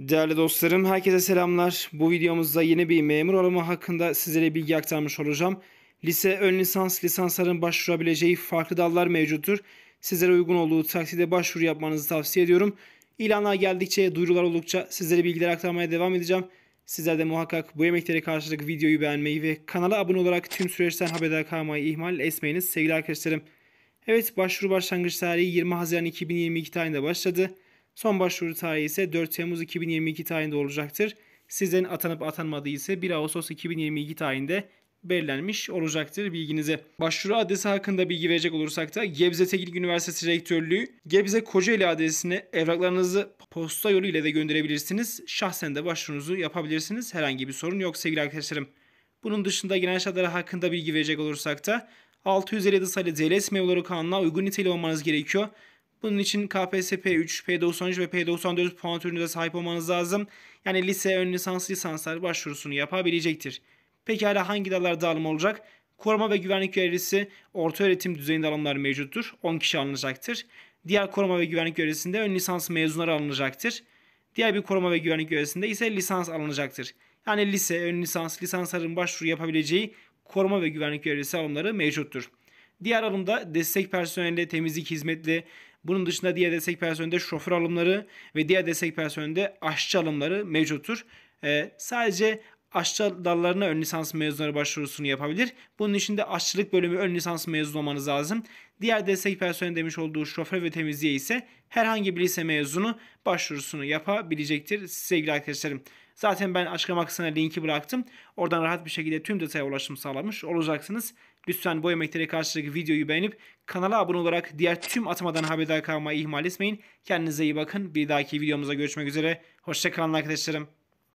Değerli dostlarım, herkese selamlar. Bu videomuzda yeni bir memur olma hakkında sizlere bilgi aktarmış olacağım. Lise, ön lisans, lisansların başvurabileceği farklı dallar mevcuttur. Sizlere uygun olduğu takdirde başvuru yapmanızı tavsiye ediyorum. İlanlar geldikçe, duyurular oldukça sizlere bilgiler aktarmaya devam edeceğim. Sizler de muhakkak bu emeklere karşılık videoyu beğenmeyi ve kanala abone olarak tüm süreçten haberdar kalmayı ihmal etmeyiniz sevgili arkadaşlarım. Evet başvuru başlangıç tarihi 20 Haziran 2022 tarihinde başladı. Son başvuru tarihi ise 4 Temmuz 2022 tarihinde olacaktır. Sizden atanıp atanmadığı ise 1 Ağustos 2022 tarihinde belirlenmiş olacaktır bilginize. Başvuru adresi hakkında bilgi verecek olursak da Gebze Teknik Üniversitesi Rektörlüğü Gebze Kocaeli adresine evraklarınızı posta yoluyla da gönderebilirsiniz. Şahsen de başvurunuzu yapabilirsiniz. Herhangi bir sorun yok sevgili arkadaşlarım. Bunun dışında genel şartları hakkında bilgi verecek olursak da 657 sayılı DLS mevzuları kanuna uygun niteliği olmanız gerekiyor. Bunun için KPSP 3 P93 ve P94 puan türüne de sahip olmanız lazım. Yani lise, ön lisans, lisanslar başvurusunu yapabilecektir. Peki hala hangi dallar dağılım olacak? Koruma ve güvenlik görevlisi orta öğretim düzeyinde alımlar mevcuttur. 10 kişi alınacaktır. Diğer koruma ve güvenlik görevlisinde ön lisans mezunları alınacaktır. Diğer bir koruma ve güvenlik görevlisinde ise lisans alınacaktır. Yani lise, ön lisans, lisansların başvuru yapabileceği koruma ve güvenlik görevlisi alımları mevcuttur. Diğer alımda destek personeli, temizlik hizmetli, bunun dışında diğer destek personelinde şoför alımları ve diğer destek personelinde aşçı alımları mevcuttur. Ee, sadece aşçı dallarına ön lisans mezunları başvurusunu yapabilir. Bunun için de aşçılık bölümü ön lisans mezunu olmanız lazım. Diğer destek personeli demiş olduğu şoför ve temizliğe ise herhangi bir lise mezunu başvurusunu yapabilecektir sevgili arkadaşlarım. Zaten ben açıklama kısmına linki bıraktım. Oradan rahat bir şekilde tüm detaya ulaşım sağlamış olacaksınız. Lütfen bu emeklere karşılık videoyu beğenip kanala abone olarak diğer tüm atamadan haberdar kalmayı ihmal etmeyin. Kendinize iyi bakın. Bir dahaki videomuza görüşmek üzere. Hoşçakalın arkadaşlarım.